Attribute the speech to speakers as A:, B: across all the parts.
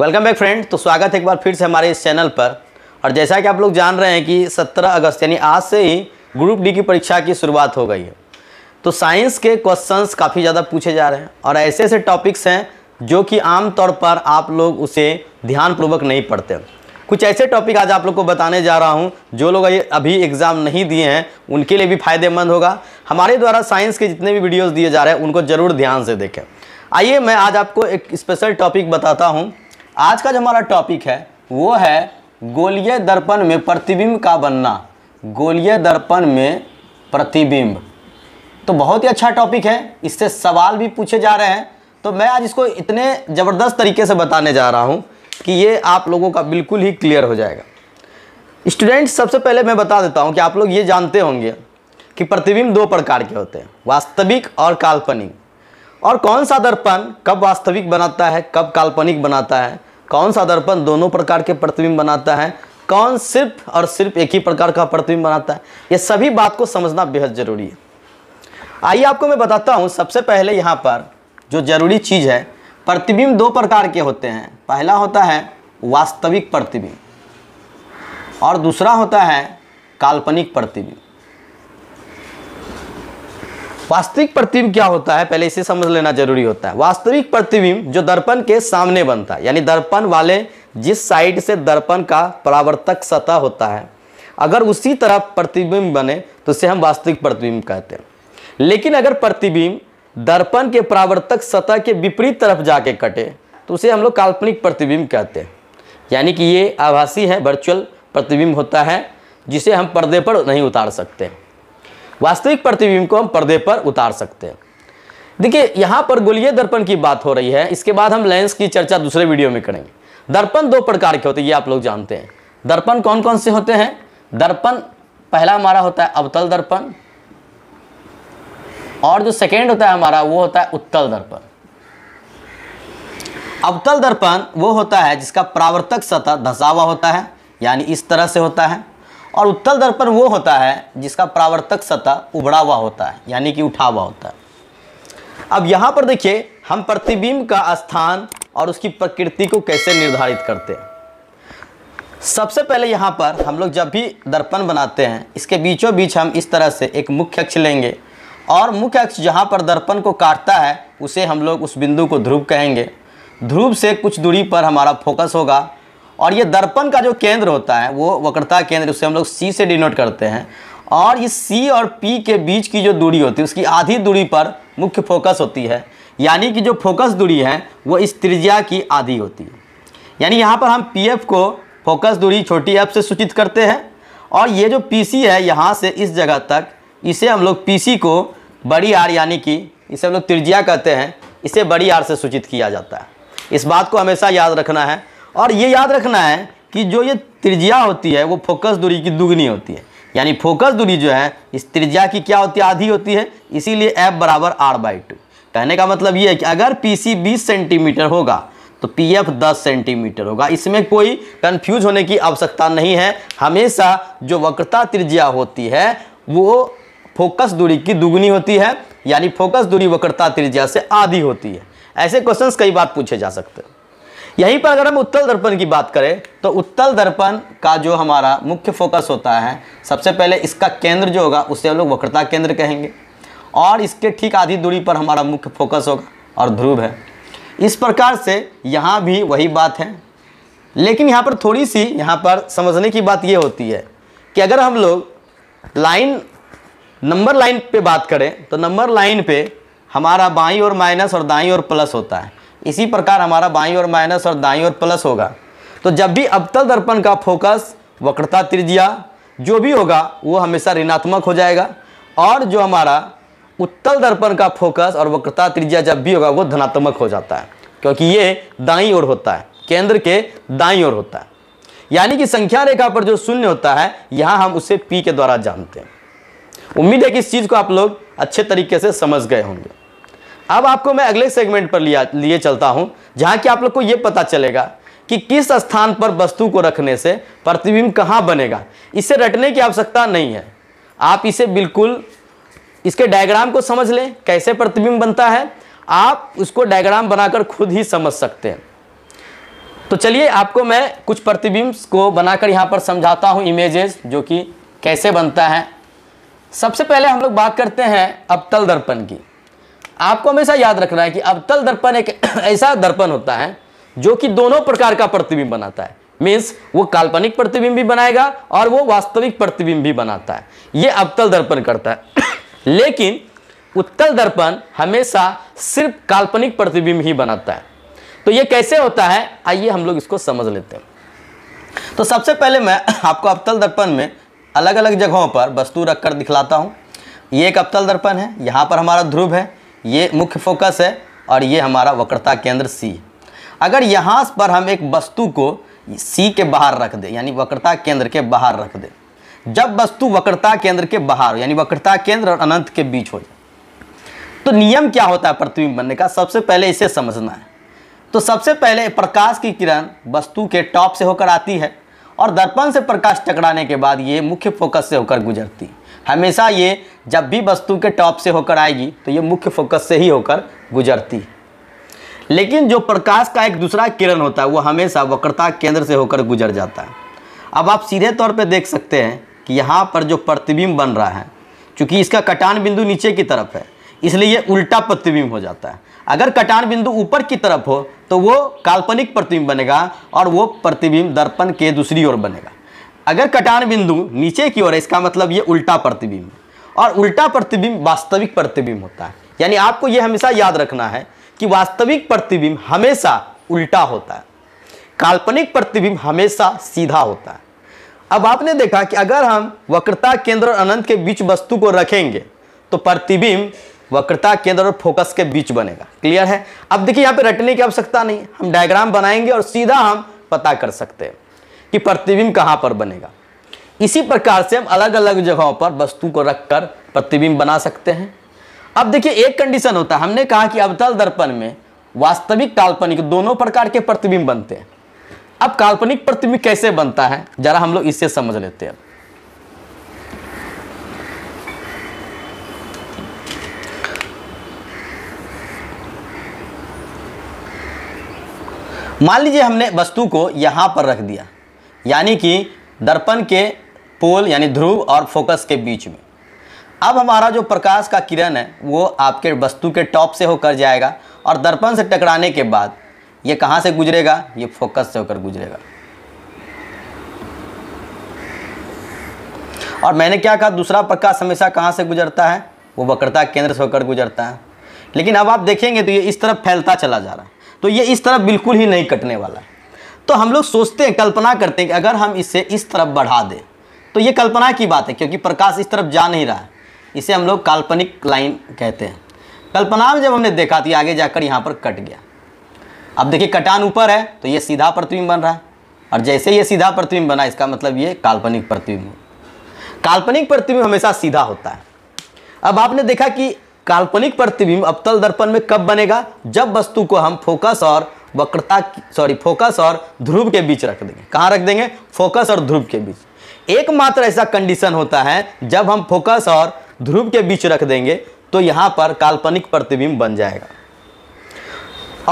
A: welcome back friend तो स्वागत है एक बार फिर से हमारे इस चैनल पर और जैसा कि आप लोग जान रहे हैं कि 17 अगस्त यानी आज से ही ग्रुप डी की परीक्षा की शुरुआत हो गई है तो साइंस के क्वेश्चंस काफ़ी ज़्यादा पूछे जा रहे हैं और ऐसे ऐसे टॉपिक्स हैं जो कि आमतौर पर आप लोग उसे ध्यानपूर्वक नहीं पढ़ते कुछ ऐसे टॉपिक आज आप लोग को बताने जा रहा हूँ जो लोग अभी एग्ज़ाम नहीं दिए हैं उनके लिए भी फायदेमंद होगा हमारे द्वारा साइंस के जितने भी वीडियोज़ दिए जा रहे हैं उनको ज़रूर ध्यान से देखें आइए मैं आज आपको एक स्पेशल टॉपिक बताता हूँ आज का जो हमारा टॉपिक है वो है गोलीय दर्पण में प्रतिबिंब का बनना गोलीय दर्पण में प्रतिबिंब तो बहुत ही अच्छा टॉपिक है इससे सवाल भी पूछे जा रहे हैं तो मैं आज इसको इतने ज़बरदस्त तरीके से बताने जा रहा हूँ कि ये आप लोगों का बिल्कुल ही क्लियर हो जाएगा स्टूडेंट सबसे पहले मैं बता देता हूँ कि आप लोग ये जानते होंगे कि प्रतिबिंब दो प्रकार के होते हैं वास्तविक और काल्पनिक और कौन सा दर्पण कब वास्तविक बनाता है कब काल्पनिक बनाता है कौन सा दर्पण दोनों प्रकार के प्रतिबिंब बनाता है कौन सिर्फ और सिर्फ एक ही प्रकार का प्रतिबिंब बनाता है ये सभी बात को समझना बेहद ज़रूरी है आइए आपको मैं बताता हूँ सबसे पहले यहाँ पर जो जरूरी चीज़ है प्रतिबिंब दो प्रकार के होते हैं पहला होता है वास्तविक प्रतिबिंब और दूसरा होता है काल्पनिक प्रतिबिंब वास्तविक प्रतिबिंब क्या होता है पहले इसे समझ लेना जरूरी होता है वास्तविक प्रतिबिंब जो दर्पण के सामने बनता है यानी दर्पण वाले जिस साइड से दर्पण का परावर्तक सतह होता है अगर उसी तरह प्रतिबिंब बने तो उसे हम वास्तविक प्रतिबिंब कहते हैं लेकिन अगर प्रतिबिंब दर्पण के परावर्तक सतह के विपरीत तरफ जाके कटे तो उसे हम लोग काल्पनिक प्रतिबिंब कहते हैं यानी कि ये आभासी है वर्चुअल प्रतिबिंब होता है जिसे हम पर्दे पर नहीं उतार सकते वास्तविक प्रतिबिंब को हम पर्दे पर उतार सकते हैं देखिए यहाँ पर गोलीय दर्पण की बात हो रही है इसके बाद हम लेंस की चर्चा दूसरे वीडियो में करेंगे दर्पण दो प्रकार के होते हैं ये आप लोग जानते हैं दर्पण कौन कौन से होते हैं दर्पण पहला हमारा होता है अवतल दर्पण और जो सेकेंड होता है हमारा वो होता है उत्तल दर्पण अवतल दर्पण वो होता है जिसका प्रावर्तक सतह धसावा होता है यानी इस तरह से होता है और उत्तल दर्पण वो होता है जिसका प्रावर्तक सतह उभड़ा हुआ होता है यानी कि उठा हुआ होता है अब यहाँ पर देखिए हम प्रतिबिंब का स्थान और उसकी प्रकृति को कैसे निर्धारित करते हैं सबसे पहले यहाँ पर हम लोग जब भी दर्पण बनाते हैं इसके बीचों बीच हम इस तरह से एक मुख्य अक्ष लेंगे और मुख्य अक्ष जहाँ पर दर्पण को काटता है उसे हम लोग उस बिंदु को ध्रुव कहेंगे ध्रुव से कुछ दूरी पर हमारा फोकस होगा और ये दर्पण का जो केंद्र होता है वो वक्रता केंद्र उसे हम लोग सी से डिनोट करते हैं और इस सी और पी के बीच की जो दूरी होती है उसकी आधी दूरी पर मुख्य फोकस होती है यानी कि जो फोकस दूरी है वो इस त्रिज्या की आधी होती है यानी यहाँ पर हम पी एफ को फोकस दूरी छोटी एफ से सूचित करते हैं और ये जो पी सी है यहाँ से इस जगह तक इसे हम लोग पी सी को बड़ी आर यानी कि इसे हम लोग त्रिज्या कहते हैं इसे बड़ी आर से सूचित किया जाता है इस बात को हमेशा याद रखना है और ये याद रखना है कि जो ये त्रिज्या होती है वो फोकस दूरी की दुगनी होती है यानी फोकस दूरी जो है इस त्रिज्या की क्या होती है आधी होती है इसीलिए एफ बराबर आर बाई टू कहने का मतलब ये है कि अगर पी सी बीस सेंटीमीटर होगा तो पी एफ दस सेंटीमीटर होगा इसमें कोई कन्फ्यूज होने की आवश्यकता नहीं है हमेशा जो वक्रता त्रिज्या होती है वो फोकस दूरी की दुगनी होती है यानी फोकस दूरी वक्रता त्रिज्या से आधी होती है ऐसे क्वेश्चंस कई बार पूछे जा सकते हैं यहीं पर अगर हम उत्तल दर्पण की बात करें तो उत्तल दर्पण का जो हमारा मुख्य फोकस होता है सबसे पहले इसका केंद्र जो होगा उसे हम लोग वक्रता केंद्र कहेंगे और इसके ठीक आधी दूरी पर हमारा मुख्य फोकस होगा और ध्रुव है इस प्रकार से यहाँ भी वही बात है लेकिन यहाँ पर थोड़ी सी यहाँ पर समझने की बात ये होती है कि अगर हम लोग लाइन नंबर लाइन पे बात करें तो नंबर लाइन पे हमारा बाई और माइनस और दाई और प्लस होता है इसी प्रकार हमारा बाई और माइनस और दाई और प्लस होगा तो जब भी अवतल दर्पण का फोकस वक्रता त्रिज्या जो भी होगा वो हमेशा ऋणात्मक हो जाएगा और जो हमारा उत्तल दर्पण का फोकस और वक्रता त्रिज्या जब भी होगा वो धनात्मक हो जाता है क्योंकि ये दाई ओर होता है केंद्र के दाई ओर होता है यानी कि संख्या रेखा पर जो शून्य होता है यहाँ हम उसे पी के द्वारा जानते हैं उम्मीद है कि इस चीज़ को आप लोग अच्छे तरीके से समझ गए होंगे अब आपको मैं अगले सेगमेंट पर लिया लिए चलता हूं जहां कि आप लोग को ये पता चलेगा कि किस स्थान पर वस्तु को रखने से प्रतिबिंब कहाँ बनेगा इसे रटने की आवश्यकता नहीं है आप इसे बिल्कुल इसके डायग्राम को समझ लें कैसे प्रतिबिंब बनता है आप उसको डायग्राम बनाकर खुद ही समझ सकते हैं तो चलिए आपको मैं कुछ प्रतिबिंब को बनाकर यहाँ पर समझाता हूँ इमेजेस जो कि कैसे बनता है सबसे पहले हम लोग बात करते हैं अब तल दर्पण की आपको हमेशा याद रखना है कि अवतल दर्पण एक ऐसा दर्पण होता है जो कि दोनों प्रकार का प्रतिबिंब बनाता है मीन्स वो काल्पनिक प्रतिबिंब भी बनाएगा और वो वास्तविक प्रतिबिंब भी बनाता है ये अवतल दर्पण करता है लेकिन उत्तल दर्पण हमेशा सिर्फ काल्पनिक प्रतिबिंब ही बनाता है तो ये कैसे होता है आइए हम लोग इसको समझ लेते हैं तो सबसे पहले मैं आपको अवतल दर्पण में अलग अलग जगहों पर वस्तु रखकर दिखलाता हूँ ये एक अवतल दर्पण है यहाँ पर हमारा ध्रुव है ये मुख्य फोकस है और ये हमारा वक्रता केंद्र सी अगर यहाँ पर हम एक वस्तु को सी के बाहर रख दें यानी वक्रता केंद्र के बाहर रख दें जब वस्तु वक्रता केंद्र के बाहर यानी वक्रता केंद्र और अनंत के बीच हो जाए तो नियम क्या होता है प्रतिबिंब बनने का सबसे पहले इसे समझना है तो सबसे पहले प्रकाश की किरण वस्तु के टॉप से होकर आती है और दर्पण से प्रकाश टकराने के बाद ये मुख्य फोकस से होकर गुजरती है हमेशा ये जब भी वस्तु के टॉप से होकर आएगी तो ये मुख्य फोकस से ही होकर गुजरती लेकिन जो प्रकाश का एक दूसरा किरण होता है वो हमेशा वक्रता केंद्र से होकर गुजर जाता है अब आप सीधे तौर पे देख सकते हैं कि यहाँ पर जो प्रतिबिंब बन रहा है क्योंकि इसका कटान बिंदु नीचे की तरफ है इसलिए ये उल्टा प्रतिबिंब हो जाता है अगर कटान बिंदु ऊपर की तरफ हो तो वो काल्पनिक प्रतिबिंब बनेगा और वो प्रतिबिंब दर्पण के दूसरी ओर बनेगा अगर कटान बिंदु नीचे की ओर है इसका मतलब ये उल्टा प्रतिबिंब और उल्टा प्रतिबिंब वास्तविक प्रतिबिंब होता है यानी आपको ये हमेशा याद रखना है कि वास्तविक प्रतिबिंब हमेशा उल्टा होता है काल्पनिक प्रतिबिंब हमेशा सीधा होता है अब आपने देखा कि अगर हम वक्रता केंद्र और अनंत के बीच वस्तु को रखेंगे तो प्रतिबिंब वक्रता केंद्र और फोकस के बीच बनेगा क्लियर है अब देखिए यहाँ पे रटने की आवश्यकता नहीं हम डायग्राम बनाएंगे और सीधा हम पता कर सकते हैं कि प्रतिबिंब कहाँ पर बनेगा इसी प्रकार से हम अलग अलग जगहों पर वस्तु को रखकर प्रतिबिंब बना सकते हैं अब देखिए एक कंडीशन होता है हमने कहा कि अवतल दर्पण में वास्तविक काल्पनिक दोनों प्रकार के प्रतिबिंब बनते हैं अब काल्पनिक प्रतिबिंब कैसे बनता है जरा हम लोग इससे समझ लेते हैं मान लीजिए हमने वस्तु को यहां पर रख दिया यानी कि दर्पण के पोल यानी ध्रुव और फोकस के बीच में अब हमारा जो प्रकाश का किरण है वो आपके वस्तु के टॉप से होकर जाएगा और दर्पण से टकराने के बाद ये कहाँ से गुजरेगा ये फोकस से होकर गुजरेगा और मैंने क्या कहा दूसरा प्रकाश हमेशा कहाँ से गुजरता है वो वक्रता केंद्र से होकर गुजरता है लेकिन अब आप देखेंगे तो ये इस तरफ फैलता चला जा रहा है तो ये इस तरफ बिल्कुल ही नहीं कटने वाला है तो हम लोग सोचते हैं कल्पना करते हैं कि अगर हम इसे इस तरफ बढ़ा दें तो ये कल्पना की बात है क्योंकि प्रकाश इस तरफ जा नहीं रहा है इसे हम लोग काल्पनिक लाइन कहते हैं कल्पना में जब हमने देखा तो आगे जाकर यहाँ पर कट गया अब देखिए कटान ऊपर है तो ये सीधा प्रतिबिंब बन रहा है और जैसे ये सीधा प्रतिबिंब बना इसका मतलब ये काल्पनिक प्रतिबिंब काल्पनिक प्रतिबिंब हमेशा सीधा होता है अब आपने देखा कि काल्पनिक प्रतिबिंब अवतल दर्पण में कब बनेगा जब वस्तु को हम फोकस और वक्रता सॉरी फोकस और ध्रुव के बीच रख देंगे कहाँ रख देंगे फोकस और ध्रुव के बीच एकमात्र ऐसा कंडीशन होता है जब हम फोकस और ध्रुव के बीच रख देंगे तो यहाँ पर काल्पनिक प्रतिबिंब बन जाएगा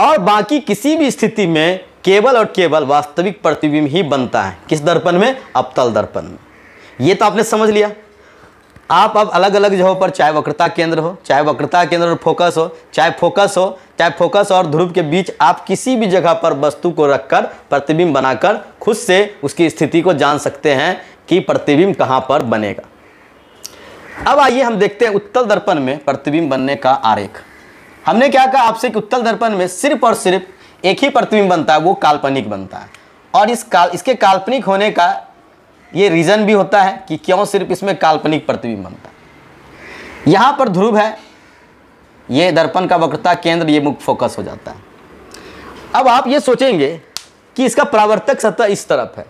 A: और बाकी किसी भी स्थिति में केवल और केवल वास्तविक प्रतिबिंब ही बनता है किस दर्पण में अपतल दर्पण में ये तो आपने समझ लिया आप अब अलग अलग जगहों पर चाहे वक्रता केंद्र हो चाहे वक्रता केंद्र और फोकस हो चाहे फोकस हो चाहे फोकस और ध्रुव के बीच आप किसी भी जगह पर वस्तु को रखकर प्रतिबिंब बनाकर खुद से उसकी स्थिति को जान सकते हैं कि प्रतिबिंब कहाँ पर बनेगा अब आइए हम देखते हैं उत्तल दर्पण में प्रतिबिंब बनने का आरेख हमने क्या कहा आपसे कि उत्तल दर्पण में सिर्फ और सिर्फ एक ही प्रतिबिंब बनता है वो काल्पनिक बनता है और इस काल इसके काल्पनिक होने का ये रीज़न भी होता है कि क्यों सिर्फ इसमें काल्पनिक है यहाँ पर ध्रुव है ये दर्पण का वक्रता केंद्र ये मुख्य फोकस हो जाता है अब आप ये सोचेंगे कि इसका प्रावर्तक सतह इस तरफ है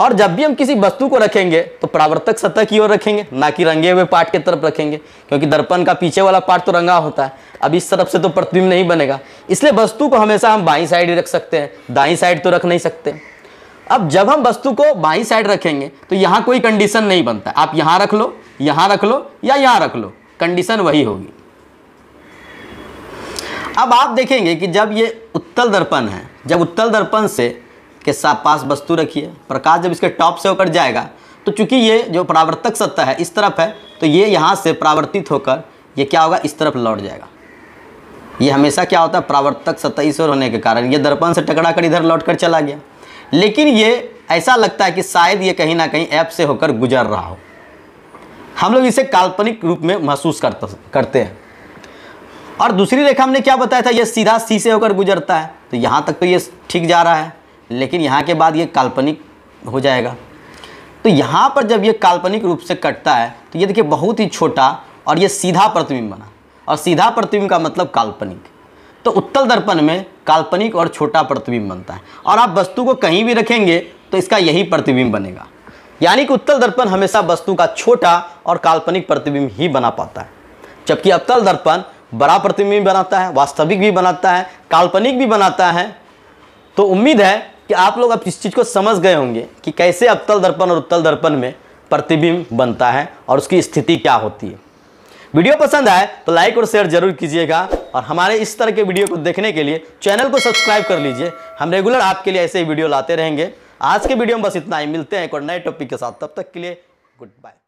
A: और जब भी हम किसी वस्तु को रखेंगे तो प्रावर्तक सतह की ओर रखेंगे ना कि रंगे हुए पार्ट की तरफ रखेंगे क्योंकि दर्पण का पीछे वाला पार्ट तो रंगा होता है अब इस तरफ से तो प्रतिबिंब नहीं बनेगा इसलिए वस्तु को हमेशा हम बाई साइड ही रख सकते हैं दाई साइड तो रख नहीं सकते अब जब हम वस्तु को बाई साइड रखेंगे तो यहाँ कोई कंडीशन नहीं बनता आप यहाँ रख लो यहाँ रख लो या यहाँ रख लो कंडीशन वही होगी अब आप देखेंगे कि जब ये उत्तल दर्पण है जब उत्तल दर्पण से के साथ पास वस्तु रखिए प्रकाश जब इसके टॉप से होकर जाएगा तो चूंकि ये जो परावर्तक सत्ता है इस तरफ है तो ये यहाँ से परावर्तित होकर ये क्या होगा इस तरफ लौट जाएगा ये हमेशा क्या होता है परावर्तक सत्ता ईश्वर होने के कारण ये दर्पण से टकरा कर इधर लौट कर चला गया लेकिन ये ऐसा लगता है कि शायद ये कहीं ना कहीं ऐप से होकर गुजर रहा हो हम लोग इसे काल्पनिक रूप में महसूस करते हैं और दूसरी रेखा हमने क्या बताया था ये सीधा सी से होकर गुजरता है तो यहाँ तक तो ये ठीक जा रहा है लेकिन यहाँ के बाद ये काल्पनिक हो जाएगा तो यहाँ पर जब ये काल्पनिक रूप से कटता है तो ये देखिए बहुत ही छोटा और ये सीधा प्रतिबिंब बना और सीधा प्रतिबिंब का मतलब काल्पनिक तो उत्तल दर्पण में काल्पनिक और छोटा प्रतिबिंब बनता है और आप वस्तु को कहीं भी रखेंगे तो इसका यही प्रतिबिंब बनेगा यानी कि उत्तल दर्पण हमेशा वस्तु का छोटा और काल्पनिक प्रतिबिंब ही बना पाता है जबकि अवतल दर्पण बड़ा प्रतिबिंब बनाता है वास्तविक भी बनाता है काल्पनिक भी बनाता है तो उम्मीद है कि आप लोग अब इस चीज़ को समझ गए होंगे कि कैसे अवतल दर्पण और उत्तल दर्पण में प्रतिबिंब बनता है और उसकी स्थिति क्या होती है वीडियो पसंद आए तो लाइक और शेयर जरूर कीजिएगा और हमारे इस तरह के वीडियो को देखने के लिए चैनल को सब्सक्राइब कर लीजिए हम रेगुलर आपके लिए ऐसे ही वीडियो लाते रहेंगे आज के वीडियो में बस इतना ही मिलते हैं एक और नए टॉपिक के साथ तब तक के लिए गुड बाय